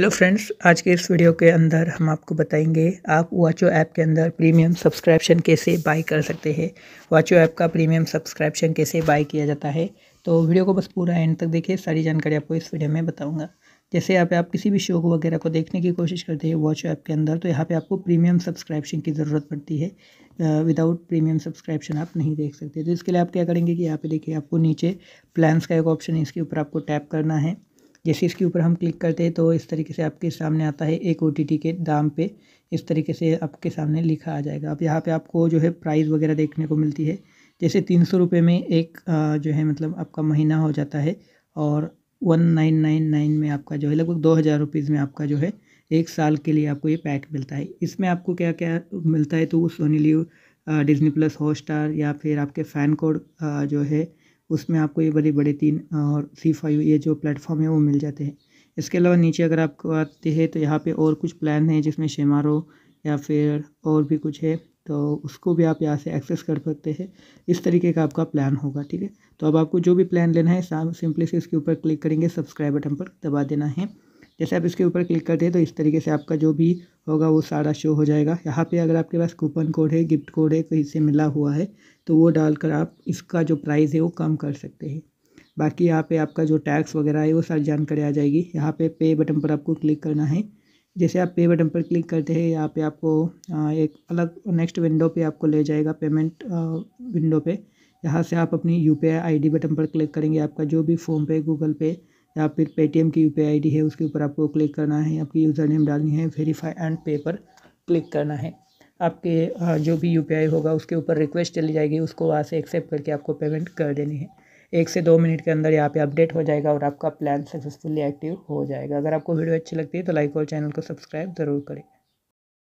hello friends आज के इस वीडियो के अंदर हम आपको बताएंगे आप वाचो ऐप के अंदर प्रीमियम सब्सक्रिप्शन कैसे बाई कर सकते हैं वाचो ऐप का प्रीमियम सब्सक्रिप्शन कैसे बाई किया जाता है तो वीडियो को बस पूरा एंड तक देखिए सारी जानकारी आपको इस वीडियो में बताऊंगा जैसे यहाँ पे आप किसी भी शो को वगैरह को देखने की कोशिश करते हैं वाचो ऐप के अंदर तो यहाँ पे आपको प्रीमियम सब्सक्रिप्शन की ज़रूरत पड़ती है विदाउट प्रीमियम सब्सक्रिप्शन आप नहीं देख सकते तो इसके लिए आप क्या करेंगे कि यहाँ पे देखिए आपको नीचे प्लान्स का एक ऑप्शन है इसके ऊपर आपको टैप करना है जैसे इसके ऊपर हम क्लिक करते हैं तो इस तरीके से आपके सामने आता है एक ओ के दाम पे इस तरीके से आपके सामने लिखा आ जाएगा अब यहाँ पे आपको जो है प्राइस वगैरह देखने को मिलती है जैसे तीन सौ रुपये में एक जो है मतलब आपका महीना हो जाता है और वन नाइन नाइन नाइन में आपका जो है लगभग दो हज़ार रुपीज़ में आपका जो है एक साल के लिए आपको ये पैक मिलता है इसमें आपको क्या क्या मिलता है तो वो Sony LIV Disney plus Hotstar या फिर आपके फ़ैन कोड जो है उसमें आपको ये बड़े बड़े तीन और सी फाइव ये जो प्लेटफॉर्म है वो मिल जाते हैं इसके अलावा नीचे अगर आपको आते हैं तो यहाँ पे और कुछ प्लान हैं जिसमें शेमारो या फिर और भी कुछ है तो उसको भी आप यहाँ से एक्सेस कर सकते हैं इस तरीके का आपका प्लान होगा ठीक है तो अब आपको जो भी प्लान लेना है सिंपली से इसके ऊपर क्लिक करेंगे सब्सक्राइब बटन पर दबा देना है जैसे आप इसके ऊपर क्लिक करते हैं तो इस तरीके से आपका जो भी होगा वो सारा शो हो जाएगा यहाँ पे अगर आपके पास कूपन कोड है गिफ्ट कोड है कहीं से मिला हुआ है तो वो डालकर आप इसका जो प्राइस है वो कम कर सकते हैं बाकी यहाँ पे आपका जो टैक्स वगैरह है वो सारी जानकारी आ जाएगी यहाँ पे पे बटन पर आपको क्लिक करना है जैसे आप पे बटन पर क्लिक करते हैं यहाँ पे आपको एक अलग नेक्स्ट विंडो पे आपको ले जाएगा पेमेंट विंडो पे यहाँ से आप अपनी यू पी आई बटन पर क्लिक करेंगे आपका जो भी फ़ोनपे गूगल पे या फिर पेटीएम की यू पी आई है उसके ऊपर आपको क्लिक करना है आपकी यूज़र नेम डालनी है वेरीफाई एंड पे पर क्लिक करना है आपके जो भी यू होगा उसके ऊपर रिक्वेस्ट चली जाएगी उसको वहाँ से एक्सेप्ट करके आपको पेमेंट कर देनी है एक से दो मिनट के अंदर यहाँ पे अपडेट हो जाएगा और आपका प्लान सक्सेसफुली एक्टिव हो जाएगा अगर आपको वीडियो अच्छी लगती है तो लाइक और चैनल को सब्सक्राइब ज़रूर करें